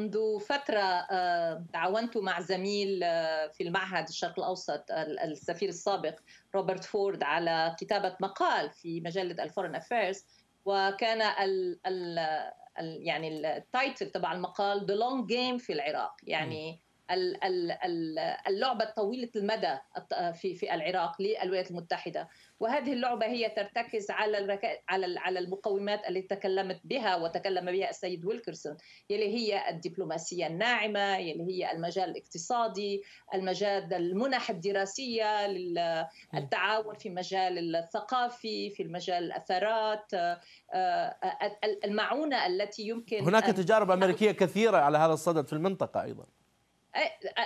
منذ فترة آه، تعاونت مع زميل آه، في المعهد الشرق الأوسط السفير السابق روبرت فورد على كتابة مقال في مجلة الفورن أفيرز وكان ال يعني التايتل تبع المقال The Long Game في العراق يعني اللعبه الطويله المدى في في العراق للولايات المتحده وهذه اللعبه هي ترتكز على على على المقومات التي تكلمت بها وتكلم بها السيد ويلكرسون يلي هي الدبلوماسيه الناعمه يلي هي المجال الاقتصادي المجال المنح الدراسيه التعاون في مجال الثقافي في المجال الاثارات آه، آه، المعونه التي يمكن هناك تجارب امريكيه كثيره على هذا الصدد في المنطقه ايضا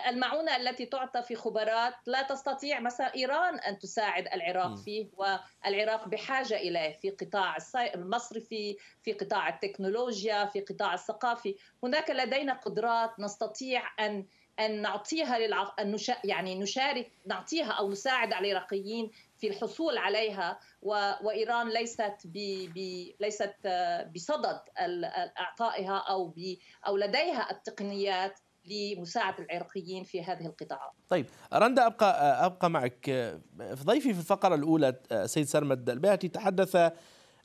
المعونة التي تعطى في خبرات لا تستطيع مثلا إيران أن تساعد العراق فيه والعراق بحاجة إليه في قطاع المصرفي في قطاع التكنولوجيا في قطاع الثقافي هناك لدينا قدرات نستطيع أن أن نعطيها للعف... أن نش... يعني نشارك نعطيها أو نساعد على العراقيين في الحصول عليها و... وإيران ليست ب... ب... ليست آه، بصدد إعطائها أو ب... أو لديها التقنيات لمساعدة العراقيين في هذه القطاعات طيب رندا أبقى, أبقى معك ضيفي في الفقرة الأولى سيد سرمد البيهتي تحدث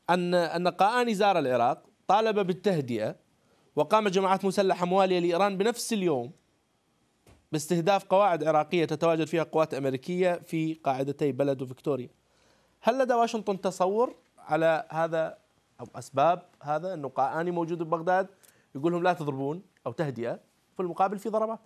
أن أن قاآني زار العراق طالب بالتهدئة وقام جماعات مسلحة موالية لإيران بنفس اليوم باستهداف قواعد عراقية تتواجد فيها قوات أمريكية في قاعدتي بلد وفيكتوريا هل لدى واشنطن تصور على هذا أو أسباب هذا أنه قاآني موجود ببغداد يقول لهم لا تضربون أو تهدئة في المقابل في ضربات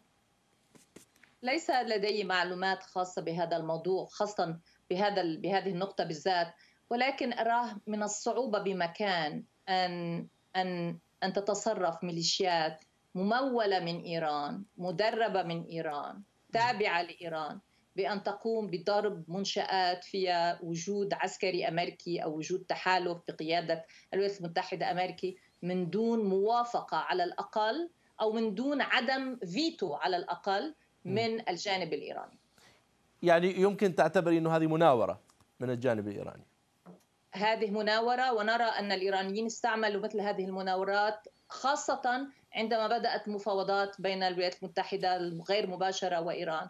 ليس لدي معلومات خاصه بهذا الموضوع خاصه بهذا بهذه النقطه بالذات ولكن اراه من الصعوبه بمكان ان ان ان تتصرف ميليشيات مموله من ايران مدربه من ايران تابعه لايران بان تقوم بضرب منشات فيها وجود عسكري امريكي او وجود تحالف بقياده الولايات المتحده الامريكي من دون موافقه على الاقل او من دون عدم فيتو على الاقل من الجانب الايراني. يعني يمكن تعتبري انه هذه مناوره من الجانب الايراني. هذه مناوره ونرى ان الايرانيين استعملوا مثل هذه المناورات خاصه عندما بدات مفاوضات بين الولايات المتحده الغير مباشره وايران.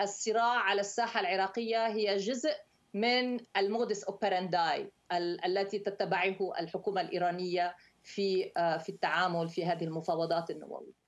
الصراع على الساحه العراقيه هي جزء من المودس اوبرانداي التي تتبعه الحكومه الايرانيه في آه، في التعامل في هذه المفاوضات النوويه